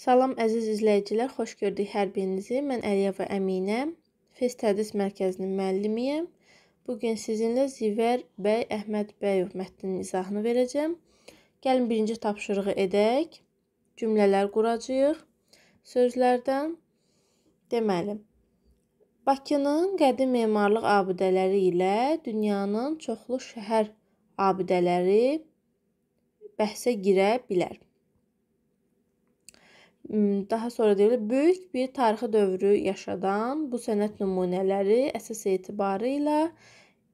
Salam əziz izləyicilər, xoş gördük hər birinizi. Mən Əliyeva Əminə, Fes Tədris Mərkəzinin müəllimiyəm. Bu gün sizinlə Zivər bəy Əhməd Bəyov mətninin izahını verəcəm. Gəlin birinci tapşırığı edək. Cümlələr quracağıq sözlərdən. Deməli, Bakının qədim memarlıq abidələri ilə dünyanın çoxlu şəhər abidələri bəhsə girə bilər. Hmm, daha sonra deyilir, böyük bir tarixi dövrü yaşadan bu sənət nümunələri əsas etibarı ilə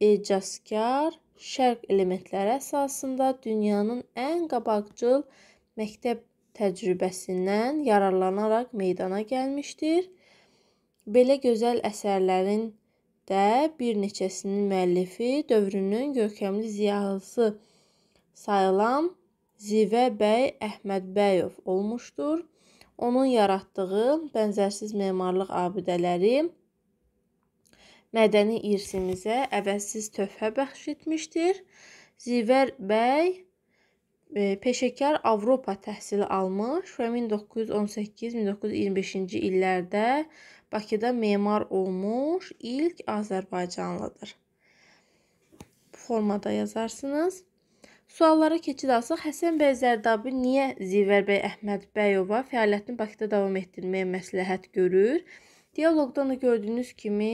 ecaskar şərq elementləri əsasında dünyanın ən qabaqcıl məktəb təcrübəsindən yararlanaraq meydana gəlmişdir. Belə gözəl əsərlərin də bir neçəsinin müəllifi dövrünün görkəmli ziyalısı sayılan Zivə bəy Əhmədbəyov olmuşdur onun yaratdığı bənzərsiz memarlıq abidələri mədəni irsimizə əvəzsiz töhfə bəxş etmişdir. Zivər bəy e, peşəkar Avropa təhsili almış və 1918-1925-ci illərdə Bakıda memar olmuş ilk azərbaycanlıdır. Bu formada yazarsınız. Suallara keçid alsaq, Həsən bəy Zərdabi niyə Zivər bəy Əhməd Bəyova fəaliyyətini Bakıda davam etdirməyə məsləhət görür? Dialoqdan da gördüyünüz kimi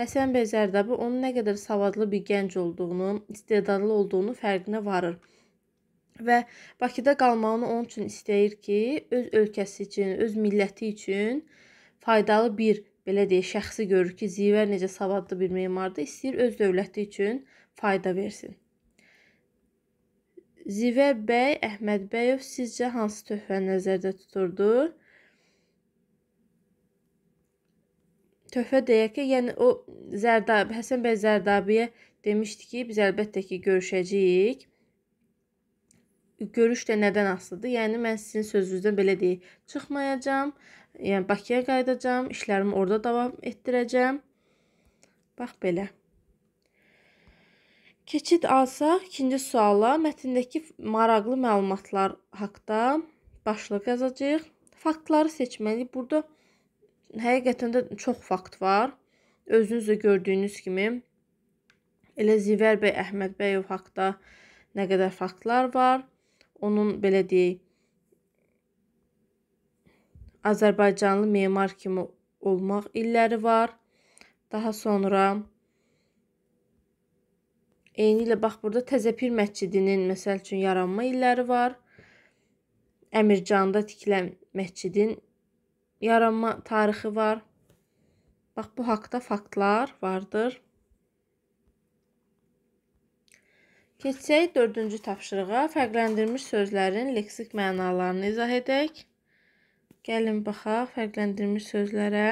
Həsən bəy Zərdabi onun nə qədər savadlı bir gənc olduğunu, istedadlı olduğunu fərqinə varır. Və Bakıda qalmağını onun üçün istəyir ki, öz ölkəsi üçün, öz milləti üçün faydalı bir belə deyə şəxsi görür ki, Zivər necə savadlı bir memardır, istəyir öz dövləti üçün fayda versin. Zivə bəy Əhmədbəyov sizcə hansı töhfə nəzərdə tuturdu? Töhfə deyək ki, yəni o Zərdabi, Həsən bəy Zərdabiyə demişdi ki, biz əlbəttə ki, görüşəcəyik. Görüş də nədən asılıdır? Yəni mən sizin sözünüzdən belə deyək, çıxmayacağam. Yəni Bakıya qayıdacağam, işlərimi orada davam etdirəcəm. Bax belə. Keçid alsaq, ikinci suala mətndəki maraqlı məlumatlar haqqda başlıq yazacağıq. Faktları seçməliyik. Burada həqiqətən də çox fakt var. Özünüz də gördüyünüz kimi elə Zivər bəy Əhmədbəyov haqqında nə qədər faktlar var. Onun belə deyək Azərbaycanlı memar kimi olmaq illəri var. Daha sonra Eynilə bax burada Təzəpir məscidinin məsəl üçün yaranma illəri var. Əmircanda tikilən məscidin yaranma tarixi var. Bax bu haqqda faktlar vardır. Keçsək 4-cü tapşırığa fərqləndirilmiş sözlərin leksik mənalarını izah edək. Gəlin baxaq fərqləndirilmiş sözlərə.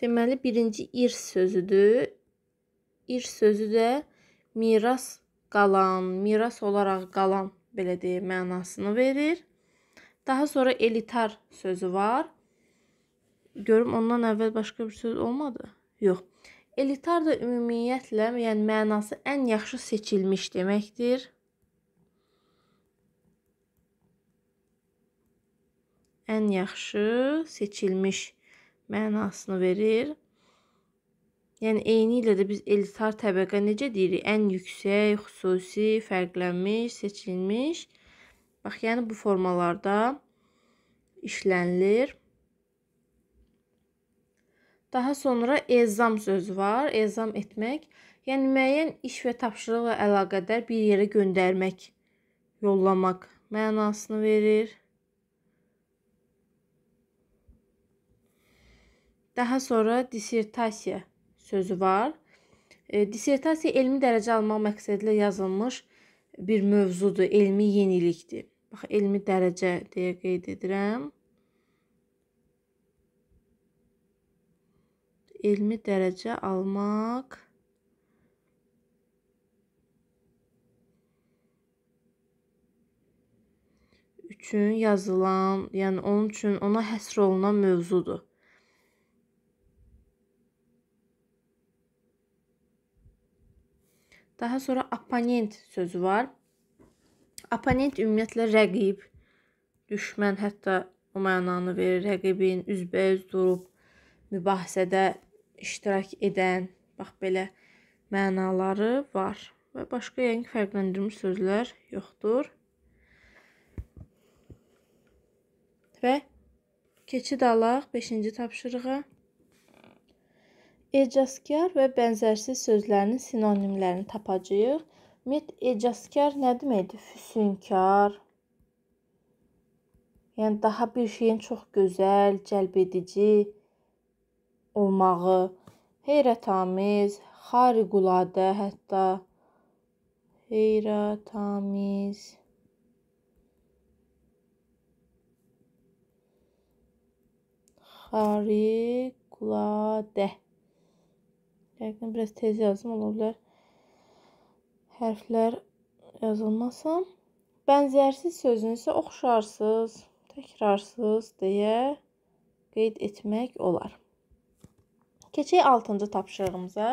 Deməli, birinci irs sözüdür. İrs sözü də miras qalan, miras olaraq qalan belə deyək mənasını verir. Daha sonra elitar sözü var. Görüm ondan əvvəl başqa bir söz olmadı? Yox. Elitar da ümumiyyətlə, yəni mənası ən yaxşı seçilmiş deməkdir. Ən yaxşı seçilmiş mənasını verir. Yəni eyni ilə də biz elitar təbəqə necə deyirik? Ən yüksək, xüsusi, fərqlənmiş, seçilmiş. Bax, yəni bu formalarda işlənilir. Daha sonra ezam sözü var. Ezam etmək, yəni müəyyən iş və tapşırıqla əlaqədar bir yerə göndərmək, yollamaq mənasını verir. Daha sonra dissertasiya sözü var. E, dissertasiya elmi dərəcə almaq məqsədilə yazılmış bir mövzudur, elmi yenilikdir. Bax, elmi dərəcə deyə qeyd edirəm. Elmi dərəcə almaq üçün yazılan, yəni onun üçün ona həsr olunan mövzudur. Daha sonra oponent sözü var. Oponent ümumiyyətlə rəqib, düşmən, hətta o mənanı verir. Rəqibin üzbəüz durub mübahisədə iştirak edən, bax belə mənaları var və başqa yəni fərqləndirilmiş sözlər yoxdur. Və keçid alaq 5-ci tapşırığa. Ecazkar və bənzərsiz sözlərinin sinonimlərini tapacağıq. Met ecazkar nə deməkdir? Füsunkar. Yəni daha bir şeyin çox gözəl, cəlbedici olmağı, heyrətamiz, xariquladə hətta heyrətamiz. Xariquladə Yəqin biraz tez yazdım, ola bilər hərflər yazılmasın. Bənzərsiz sözünü isə oxşarsız, təkrarsız deyə qeyd etmək olar. Keçək 6-cı tapşırığımıza.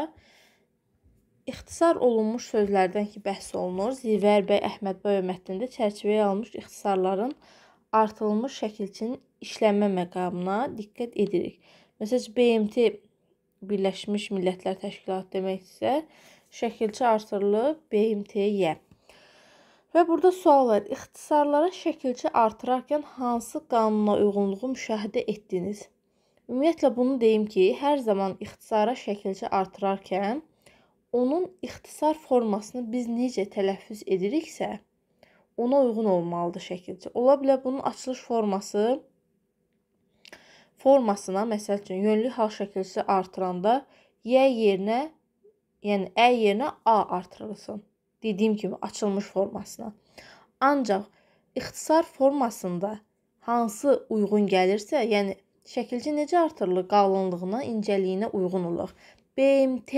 İxtisar olunmuş sözlərdən ki, bəhs olunur. Zivər bəy Əhmədbəyov mətnində çərçivəyə almış ixtisarların artırılmış şəkilçinin işlənmə məqamına diqqət edirik. Məsələn, BMT Birləşmiş Millətlər Təşkilatı deməkdirsə, şəkilçi artırılıb BMT-yə. Və burada sual var. İxtisarlara şəkilçi artırarkən hansı qanuna uyğunluğu müşahidə etdiniz? Ümumiyyətlə bunu deyim ki, hər zaman ixtisara şəkilçi artırarkən onun ixtisar formasını biz necə tələffüz ediriksə, ona uyğun olmalıdır şəkilçi. Ola bilər bunun açılış forması formasına, məsəl üçün, yönlü hal şəkilsi artıranda y yerinə, yəni ə yerinə a artırılsın. Dediyim kimi açılmış formasına. Ancaq ixtisar formasında hansı uyğun gəlirsə, yəni şəkilci necə artırılır? Qalınlığına, incəliyinə uyğun olur. BMT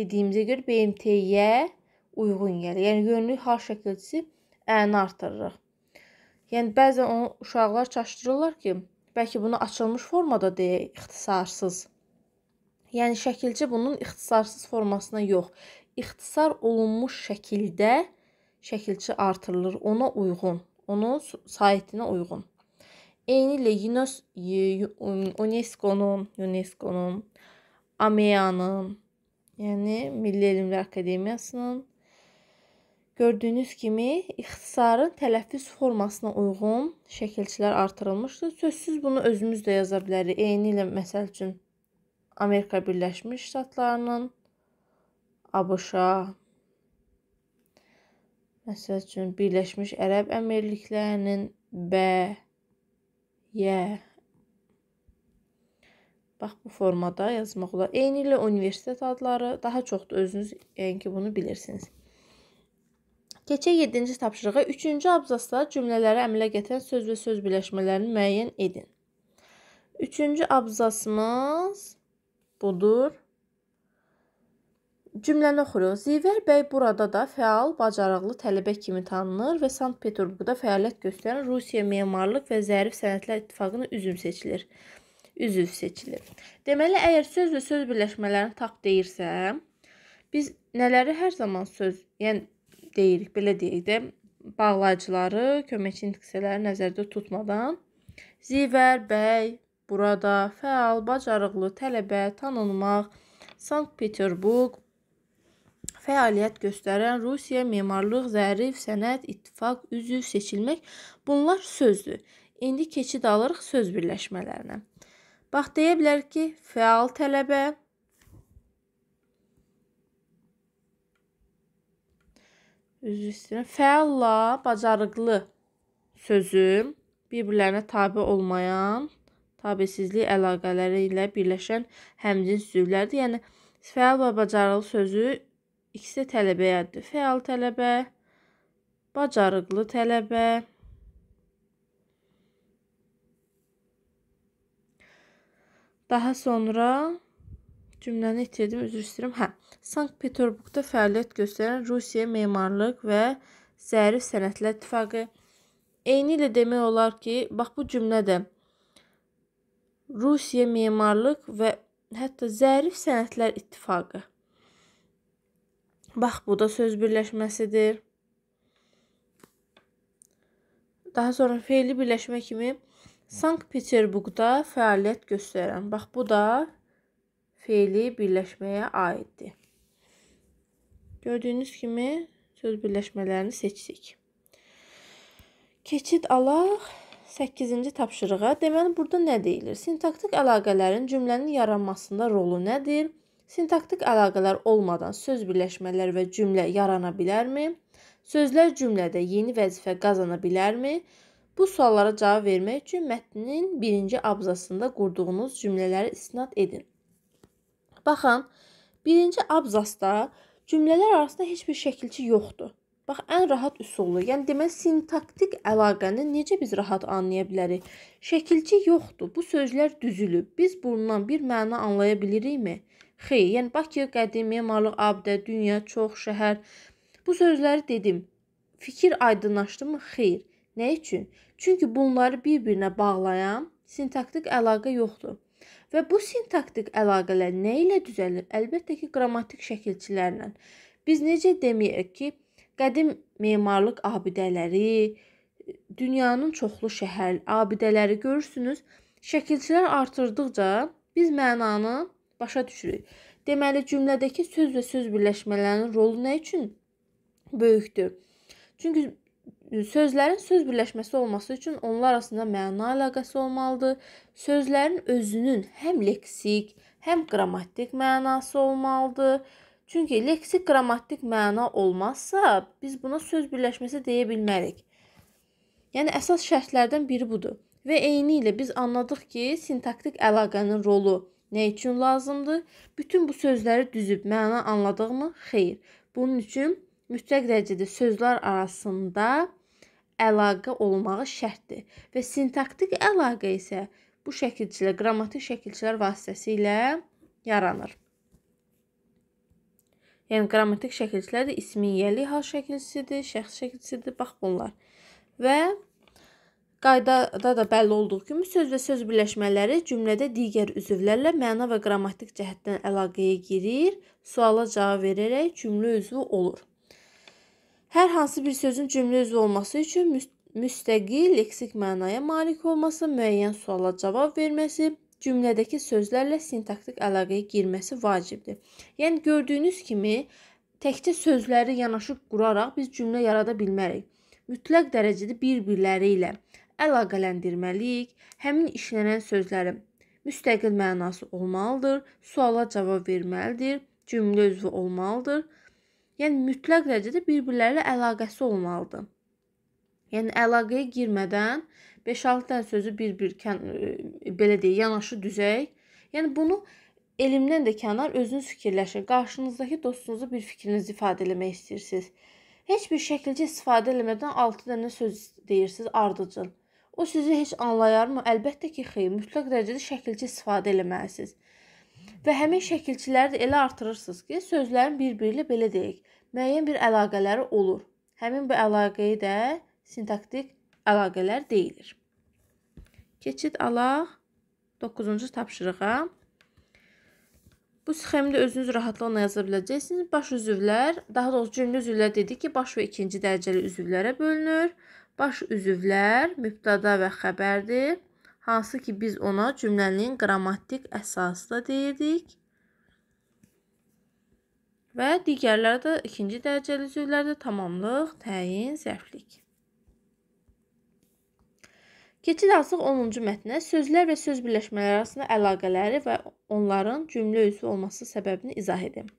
dediyimizə görə BMT-yə uyğun gəlir. Yəni yönlü hal şəkilçisi əni artırırıq. Yəni bəzən onu uşaqlar çaşdırırlar ki, Bəlkə bunu açılmış formada deyək, ixtisarsız. Yəni şəkilçi bunun ixtisarsız formasına yox, ixtisar olunmuş şəkildə şəkilçi artırılır, ona uyğun, onun saytinə uyğun. Eynilə UNESCO-nun, UNESCO-nun, AMEA-nın, yəni Milli Elmlər Akademiyasının Gördüyünüz kimi ixtisarın tələffüz formasına uyğun şəkilçilər artırılmışdır. Sözsüz bunu özümüz də yaza bilərik. Eyni ilə məsəl üçün Amerika Birləşmiş Ştatlarının ABŞ-a məsəl üçün Birləşmiş Ərəb Əmirliklərinin bə yə Bax bu formada yazmaq olar. Eyni ilə universitet adları daha çoxdur özünüz yəni ki bunu bilirsiniz. Keçək 7-ci tapşırığa. 3-cü abzasda cümlələri əmələ gətirən söz və söz birləşmələrini müəyyən edin. 3-cü abzasımız budur. Cümləni oxuruq. Zivər bəy burada da fəal, bacarıqlı tələbə kimi tanınır və Sankt-Peterburqda fəaliyyət göstərən Rusiya Memarlıq və Zərif Sənətlər İttifaqının üzv seçilir. Üzv seçilir. Deməli, əgər söz və söz birləşmələrini tap deyirsəm, biz nələri hər zaman söz, yəni deyirik, belə deyək də, bağlayıcıları, köməkçi intiqsələri nəzərdə tutmadan zivər, bəy, burada fəal, bacarıqlı, tələbə, tanınmaq, Sankt-Peterburq fəaliyyət göstərən Rusiya, memarlıq, zərif, sənət, ittifaq, üzv seçilmək bunlar sözdür. İndi keçid alırıq söz birləşmələrinə. Bax deyə bilərik ki, fəal tələbə, Üzr istəyirəm. Fəalla bacarıqlı sözü bir-birlərinə tabe olmayan tabesizlik əlaqələri ilə birləşən həmcins sözlərdir. Yəni fəal və bacarıqlı sözü ikisi tələbəyədir. Fəal tələbə, bacarıqlı tələbə. Daha sonra Cümləni itirdim, üzr istəyirəm. Hə, Sankt Peterburqda fəaliyyət göstərən Rusiya memarlıq və zərif sənətlər ittifaqı eyni ilə demək olar ki, bax bu cümlə də Rusiya memarlıq və hətta zərif sənətlər ittifaqı. Bax bu da söz birləşməsidir. Daha sonra fe'li birləşmə kimi Sankt Peterburqda fəaliyyət göstərən. Bax bu da feili birləşməyə aiddir. Gördüyünüz kimi söz birləşmələrini seçdik. Keçid alaq 8-ci tapşırığa. Deməli burada nə deyilir? Sintaktik əlaqələrin cümlənin yaranmasında rolu nədir? Sintaktik əlaqələr olmadan söz birləşmələr və cümlə yarana bilərmi? Sözlər cümlədə yeni vəzifə qazana bilərmi? Bu suallara cavab vermək üçün mətnin birinci abzasında qurduğunuz cümlələri istinad edin. Baxın, birinci abzasda cümlələr arasında heç bir şəkilçi yoxdur. Bax, ən rahat üsulu, yəni demək sintaktik əlaqəni necə biz rahat anlaya bilərik? Şəkilçi yoxdur. Bu sözlər düzülüb. Biz bundan bir məna anlaya bilirikmi? Xeyr, yəni Bakı qədim memarlıq abidə, dünya çox şəhər. Bu sözləri dedim. Fikir aydınlaşdımı? Xeyr. Nə üçün? Çünki bunları bir-birinə bağlayan sintaktik əlaqə yoxdur. Və bu sintaktik əlaqələr nə ilə düzəlir? Əlbəttə ki, qrammatik şəkilçilərlə. Biz necə deməyək ki, qədim memarlıq abidələri, dünyanın çoxlu şəhər abidələri görürsünüz. Şəkilçilər artırdıqca biz mənanı başa düşürük. Deməli, cümlədəki söz və söz birləşmələrinin rolu nə üçün böyükdür? Çünki Sözlərin söz birləşməsi olması üçün onlar arasında məna əlaqəsi olmalıdır. Sözlərin özünün həm leksik, həm qrammatik mənası olmalıdır. Çünki leksik qrammatik məna olmazsa, biz buna söz birləşməsi deyə bilmərik. Yəni əsas şərtlərdən biri budur. Və eyni ilə biz anladıq ki, sintaktik əlaqənin rolu nə üçün lazımdır? Bütün bu sözləri düzüb məna anladığımı? Xeyr. Bunun üçün mütləq dərəcədə sözlər arasında əlaqə olmağı şərtdir və sintaktik əlaqə isə bu şəkilçilər, qrammatik şəkilçilər vasitəsilə yaranır. Yəni qrammatik şəkilçilər də ismiyyəli hal şəkilçisidir, şəxs şəkilçisidir, bax bunlar. Və qaydada da bəlli olduğu kimi söz və söz birləşmələri cümlədə digər üzvlərlə məna və qrammatik cəhətdən əlaqəyə girir, suala cavab verərək cümlə üzvü olur. Hər hansı bir sözün cümlə üzvü olması üçün müstəqil leksik mənaya malik olması, müəyyən suala cavab verməsi, cümlədəki sözlərlə sintaktik əlaqəyə girməsi vacibdir. Yəni gördüyünüz kimi təkcə sözləri yanaşıb quraraq biz cümlə yarada bilmərik. Mütləq dərəcədə bir-birləri ilə əlaqələndirməliyik. Həmin işlənən sözlərin müstəqil mənası olmalıdır, suala cavab verməlidir, cümlə üzvü olmalıdır. Yəni mütləq dərəcədə bir-birləri ilə əlaqəsi olmalıdır. Yəni əlaqəyə girmədən 5-6 dənə sözü bir-bir e, belə deyək, yanaşı düzək. Yəni bunu elmdən də kənar özünüz fikirləşin. Qarşınızdakı dostunuza bir fikrinizi ifadə etmək istəyirsiniz. Heç bir şəkildə istifadə etmədən 6 dənə söz deyirsiniz ardıcıl. O sizi heç anlayarmı? Əlbəttə ki, xeyr. Mütləq dərəcədə şəkilçi istifadə etməlisiniz. Və həmin şəkilçiləri də elə artırırsınız ki, sözlərin bir-biri ilə belə deyək, müəyyən bir əlaqələri olur. Həmin bu əlaqəyə də sintaktik əlaqələr deyilir. Keçid alaq 9-cu tapşırığa. Bu sxemdə özünüz rahatlıqla yaza biləcəksiniz. Baş üzvlər, daha doğrusu cümlə üzvlər dedik ki, baş və ikinci dərəcəli üzvlərə bölünür. Baş üzvlər mübtada və xəbərdir hansı ki biz ona cümlənin qrammatik əsası da deyirdik. Və digərləri də ikinci dərəcəli cüzlərdə tamamlıq, təyin, zərflik. Keçid alsaq 10-cu mətnə sözlər və söz birləşmələri arasında əlaqələri və onların cümlə üzvü olması səbəbini izah edin.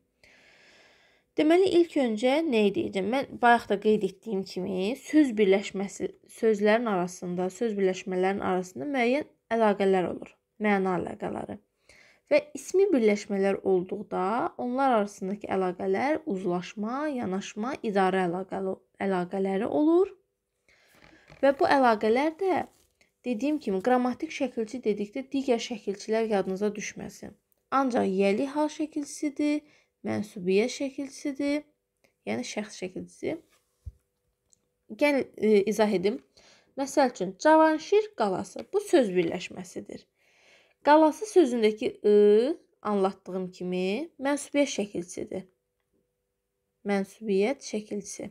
Deməli ilk öncə nə edəcəm? Mən bayaq da qeyd etdiyim kimi, söz birləşməsi sözlərin arasında, söz birləşmələrin arasında müəyyən əlaqələr olur. Məna əlaqələri. Və ismi birləşmələr olduqda onlar arasındakı əlaqələr uzlaşma, yanaşma, idarə əlaqəli əlaqələri olur. Və bu əlaqələr də dediyim kimi qrammatik şəkilçi dedikdə digər şəkilçilər yadınıza düşməsin. Ancaq yəli hal şəkilçisidir mənsubiyyə şəkilçisidir. Yəni şəxs şəkilçisi. Gəl e, izah edim. Məsəl üçün Cavanşir qalası bu söz birləşməsidir. Qalası sözündəki ı anlatdığım kimi mənsubiyyət şəkilçisidir. Mənsubiyyət şəkilçisi.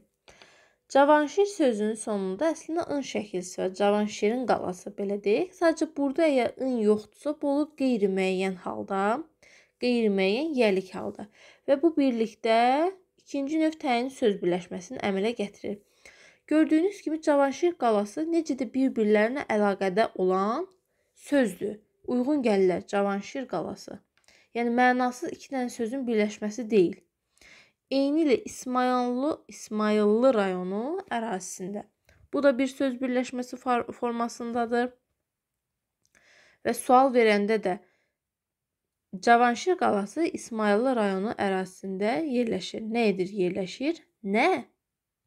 Cavanşir sözünün sonunda əslində ın şəkilçisi var. Cavanşirin qalası belə deyək. Sadəcə burada əgər ın yoxdursa, bu olub qeyri-müəyyən halda, qeyri-müəyyən yəlik halda və bu birlikdə ikinci növ təyin söz birləşməsini əmələ gətirir. Gördüyünüz kimi Cavanşir qalası necə də bir-birlərinə əlaqədə olan sözdür. Uyğun gəlirlər Cavanşir qalası. Yəni mənasız iki dənə sözün birləşməsi deyil. Eyni ilə İsmayıllı İsmayıllı rayonu ərazisində. Bu da bir söz birləşməsi formasındadır. Və sual verəndə də Cavanşir qalası İsmayıllı rayonu ərazisində yerləşir. Nə edir yerləşir? Nə?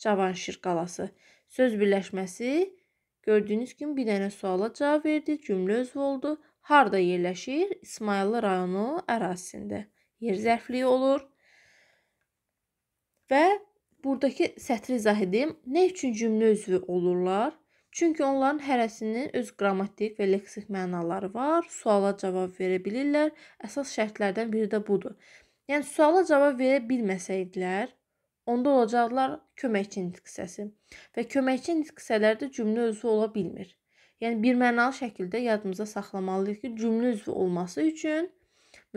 Cavanşir qalası. Söz birləşməsi gördüyünüz kimi bir dənə suala cavab verdi, cümlə özü oldu. Harda yerləşir? İsmayıllı rayonu ərazisində. Yer zərfliyi olur. Və buradakı sətri izah edim. Nə üçün cümlə üzvü olurlar? Çünki onların hərəsinin öz qrammatik və leksik mənaları var. Suala cavab verə bilirlər. Əsas şərtlərdən biri də budur. Yəni suala cavab verə bilməsəydilər, onda olacaqlar köməkçi nitqisəsi. Və köməkçi nitqisələrdə cümlə özü ola bilmir. Yəni bir mənalı şəkildə yadımıza saxlamalıyıq ki, cümlə özü olması üçün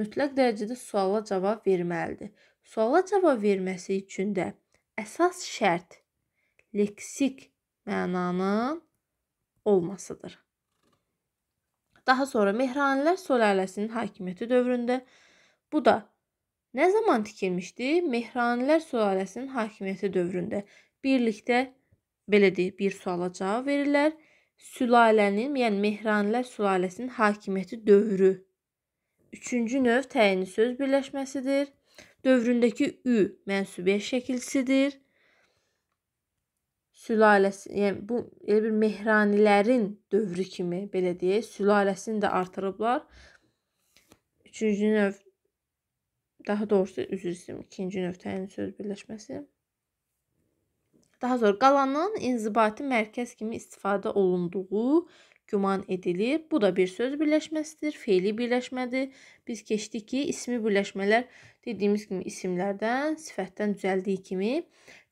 mütləq dərəcədə suala cavab verməlidir. Suala cavab verməsi üçün də əsas şərt leksik mənanın olmasıdır. Daha sonra Mehranilər sülaləsinin hakimiyyəti dövründə bu da nə zaman tikilmişdi? Mehranilər sülaləsinin hakimiyyəti dövründə birlikdə belə deyək, bir suala cavab verirlər. Sülalənin, yəni Mehranilər sülaləsinin hakimiyyəti dövrü 3-cü növ təyinli söz birləşməsidir. Dövründəki ü mənsubiyyət şəkilcisidir sülaləsi, yəni bu elə bir Mehranilərin dövrü kimi belə deyək, sülaləsini də artırıblar. 3-cü növ daha doğrusu üzr istəyirəm, 2-ci növ təyin söz birləşməsi. Daha sonra qalanın inzibati mərkəz kimi istifadə olunduğu güman edilir. Bu da bir söz birləşməsidir, feili birləşmədir. Biz keçdik ki, ismi birləşmələr dediyimiz kimi isimlərdən, sifətdən düzəldiyi kimi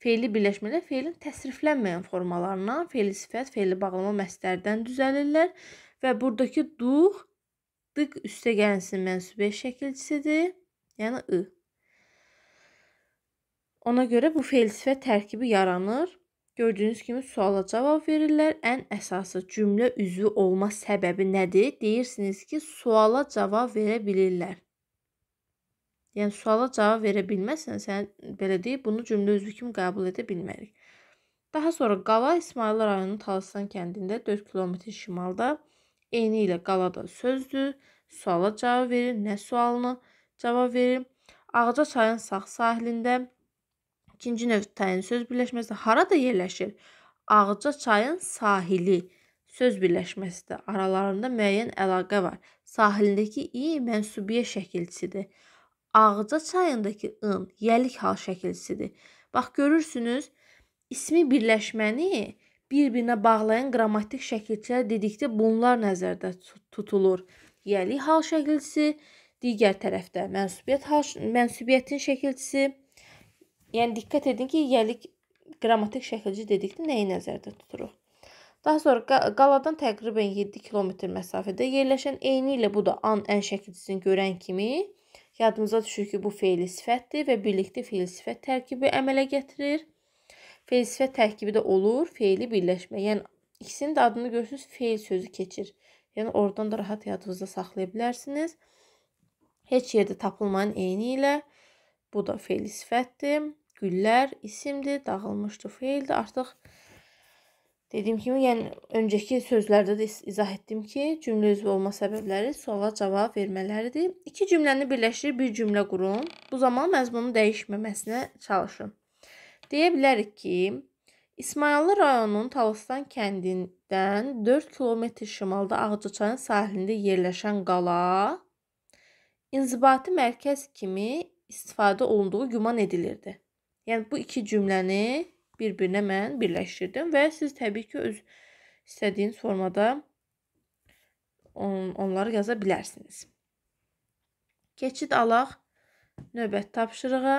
feili birləşmələr feilin təsriflənməyən formalarına, feili sifət, feili bağlama məsdərdən düzəlirlər və burdakı duq dıq üstə gəlinsin mənsubiyyət şəkilcisidir, yəni ı. Ona görə bu feil sifət tərkibi yaranır. Gördüyünüz kimi suala cavab verirlər. Ən əsası cümlə üzvü olma səbəbi nədir? Deyirsiniz ki, suala cavab verə bilirlər. Yəni suala cavab verə bilməsən, sən belə deyib bunu cümlə üzvü kimi qəbul edə bilmərik. Daha sonra qala İsmayıllı rayonunun Talaslan kəndində 4 kilometr şimalda eyni ilə qalada sözdür. Suala cavab verir, nə sualını cavab verir. Ağca çayın sağ sahilində İkinci növ təyin söz birləşməsi harada yerləşir? Ağca çayın sahili söz birləşməsidir. Aralarında müəyyən əlaqə var. Sahilindəki i mənsubiyyə şəkilçisidir. Ağca çayındakı ın yəlik hal şəkilçisidir. Bax görürsünüz, ismi birləşməni bir-birinə bağlayan qrammatik şəkilçilər dedikdə bunlar nəzərdə tutulur. Yəlik hal şəkilçisi, digər tərəfdə mənsubiyyət hal mənsubiyyətin şəkilçisi Yəni diqqət edin ki, yelik qrammatik şəkilci dedikdə nəyi nəzərdə tuturuq? Daha sonra qaladan təqribən 7 kilometr məsafədə yerləşən eyni ilə bu da an ən şəkilcisini görən kimi yadımıza düşür ki, bu feili sifətdir və birlikdə feil sifət tərkibi əmələ gətirir. Feil sifət tərkibi də olur, feili birləşmə. Yəni ikisinin də adını görürsüz, feil sözü keçir. Yəni oradan da rahat yadınızda saxlaya bilərsiniz. Heç yerdə tapılmayan eyni ilə bu da feil sifətdir. Güllər isimdir, dağılmışdır feildir. Artıq dediyim kimi, yəni öncəki sözlərdə də izah etdim ki, cümlə üzvü olma səbəbləri suala cavab vermələridir. İki cümləni birləşdirib bir cümlə qurun. Bu zaman məzmunun dəyişməməsinə çalışın. Deyə bilərik ki, İsmayıllı rayonunun Talustan kəndindən 4 kilometr şimalda Ağcaçayın sahilində yerləşən qala inzibati mərkəz kimi istifadə olunduğu güman edilirdi. Yəni bu iki cümləni bir-birinə mən birləşdirdim və siz təbii ki öz istədiyiniz formada on onları yaza bilərsiniz. Keçid alaq növbəti tapşırığa.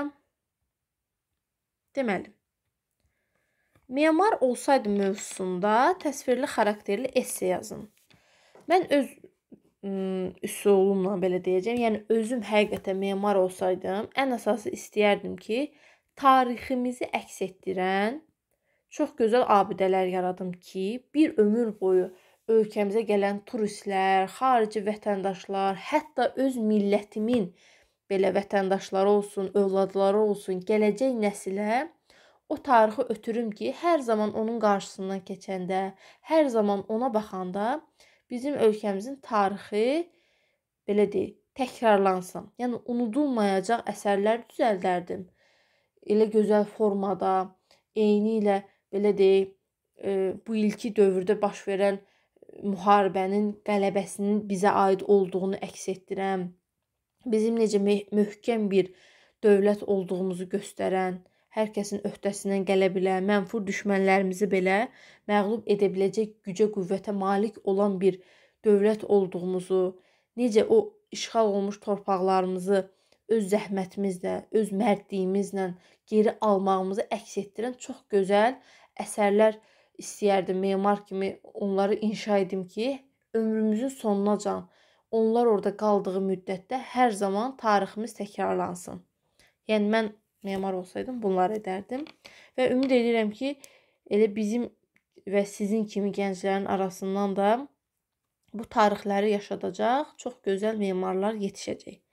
Deməli, Memar olsaydı mövzusunda təsvirli xarakterli esse yazın. Mən öz üsulumla belə deyəcəm. Yəni özüm həqiqətən memar olsaydım, ən əsası istəyərdim ki, tariximizi əks etdirən çox gözəl abidələr yaradım ki, bir ömür boyu ölkəmizə gələn turistlər, xarici vətəndaşlar, hətta öz millətimin belə vətəndaşları olsun, övladları olsun, gələcək nəsilə o tarixi ötürüm ki, hər zaman onun qarşısından keçəndə, hər zaman ona baxanda bizim ölkəmizin tarixi belə deyək, təkrarlansın. Yəni unudulmayacaq əsərlər düzəldərdim elə gözəl formada, eyni ilə belə deyək, e, bu ilki dövrdə baş verən müharibənin qələbəsinin bizə aid olduğunu əks etdirən, bizim necə möhkəm bir dövlət olduğumuzu göstərən, hər kəsin öhdəsindən gələ bilən, mənfur düşmənlərimizi belə məğlub edə biləcək gücə, qüvvətə malik olan bir dövlət olduğumuzu, necə o işğal olunmuş torpaqlarımızı öz zəhmətimizlə, öz mərdliyimizlə geri almağımızı əks etdirən çox gözəl əsərlər istəyərdim memar kimi onları inşa edim ki, ömrümüzün sonunacan onlar orada qaldığı müddətdə hər zaman tariximiz təkrarlansın. Yəni mən memar olsaydım bunları edərdim və ümid edirəm ki, elə bizim və sizin kimi gənclərin arasından da bu tarixləri yaşadacaq çox gözəl memarlar yetişəcək.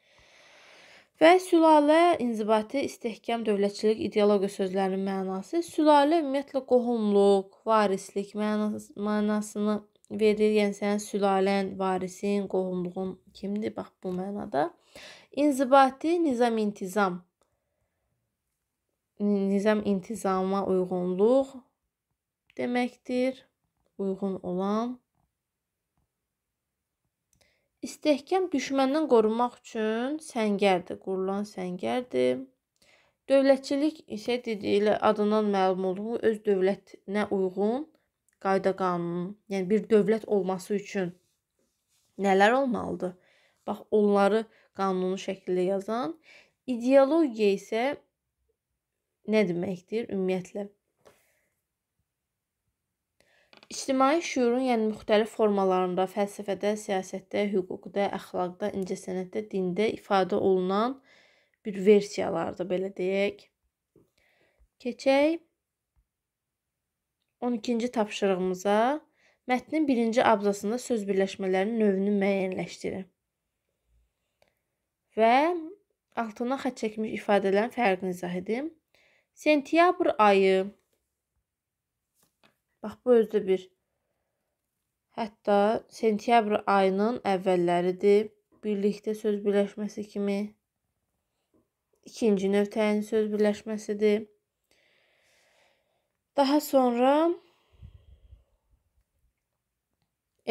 Və sülalə inzibati istehkam dövlətçilik ideologiya sözlərinin mənası sülalə ümumiyyətlə qohumluq, varislik mənas mənasını verir. Yəni sənin sülalən, varisin, qohumluğun kimdir? Bax bu mənada. İnzibati nizam-intizam. Nizam-intizama uyğunluq deməkdir. Uyğun olan İstehkam düşməndən qorunmaq üçün səngərdir, qurulan səngərdir. Dövlətçilik isə dediyi adından məlum olduğu öz dövlətinə uyğun qayda qanun, yəni bir dövlət olması üçün nələr olmalıdır? Bax onları qanunu şəklində yazan ideologiya isə nə deməkdir ümumiyyətlə? İctimai şüurun, yəni müxtəlif formalarında, fəlsəfədə, siyasətdə, hüquqda, əxlaqda, incəsənətdə, dində ifadə olunan bir versiyalardır, belə deyək. Keçək 12-ci tapşırığımıza. Mətnin birinci abzasında söz birləşmələrinin növünü müəyyənləşdirin. Və altına xətt çəkmiş ifadələrin fərqini izah edin. Sentyabr ayı Bax bu özdə bir hətta sentyabr ayının əvvəlləridir. Birlikdə söz birləşməsi kimi ikinci növ təyinli söz birləşməsidir. Daha sonra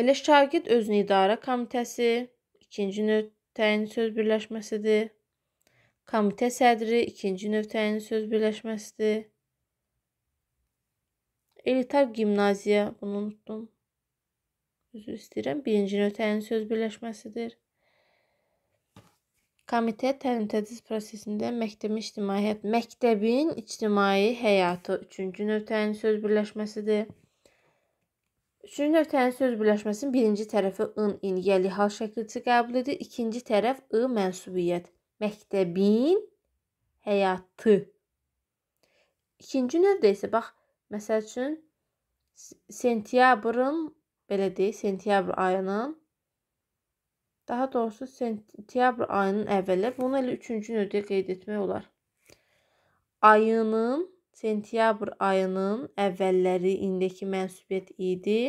elə şagird özünü idarə komitəsi ikinci növ təyinli söz birləşməsidir. Komitə sədri ikinci növ təyinli söz birləşməsidir. Elitar gimnaziya, bunu unutdum. Üzr istəyirəm. Birinci növtəyin söz birləşməsidir. Komitə təlim tədris prosesində məktəbin ictimai həyat, məktəbin ictimai həyatı üçüncü növtəyin söz birləşməsidir. Üçüncü növtəyin söz birləşməsinin birinci tərəfi ın, in, yəli hal şəklisi qəbul edir. İkinci tərəf ı mənsubiyyət. Məktəbin həyatı. İkinci növdə isə bax Məsəl üçün sentyabrın belə deyək, sentyabr ayının daha doğrusu sentyabr ayının əvvəli bunu elə 3-cü növdə qeyd etmək olar. Ayının sentyabr ayının əvvəlləri indəki mənsubiyyət idi.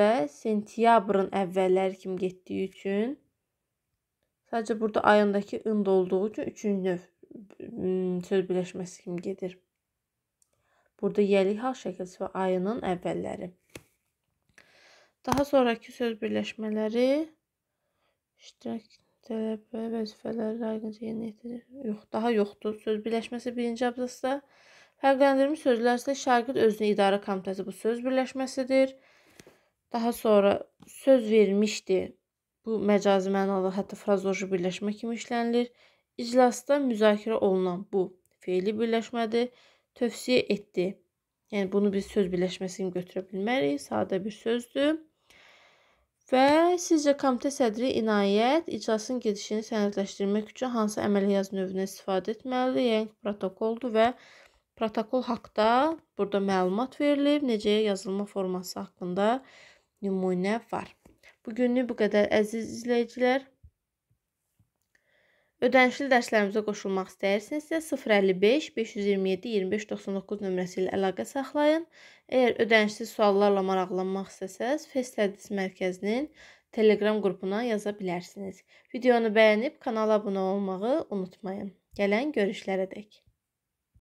və sentyabrın əvvəlləri kimi getdiyi üçün sadəcə burada ayındakı ınd olduğu üçün 3-cü növ söz birləşməsi kimi gedir. Burada yəlik hal şəkilsi və ayının əvvəlləri. Daha sonrakı söz birləşmələri iştirak tələbə vəzifələri ayrıca yerinə yetirir. Yox, daha yoxdur. Söz birləşməsi birinci abzasda. Fərqləndirilmiş sözlər isə şagird özünü idarə komitəsi bu söz birləşməsidir. Daha sonra söz vermişdi. Bu məcazi mənalı hətta frazoloji birləşmə kimi işlənilir. İclasda müzakirə olunan bu feili birləşmədir. Tövsiyə etdi. Yəni bunu biz söz birləşməsi kimi götürə bilmərik. Sadə bir sözdür. Və sizcə komitə sədri inayət iclasın gedişini sənədləşdirmək üçün hansı əməliyyat növünə istifadə etməlidir? Yəni protokoldur və protokol haqqda burada məlumat verilib, necə yazılma forması haqqında nümunə var. Bugünlük bu qədər əziz izləyicilər. Ödənişli dərslərimizə qoşulmaq istəyirsinizsə 055 527 2599 nömrəsi ilə əlaqə saxlayın. Əgər ödənişsiz suallarla maraqlanmaq istəsəz, Fes Tədris Mərkəzinin Telegram qrupuna yaza bilərsiniz. Videonu bəyənib kanala abunə olmağı unutmayın. Gələn görüşlərə dək.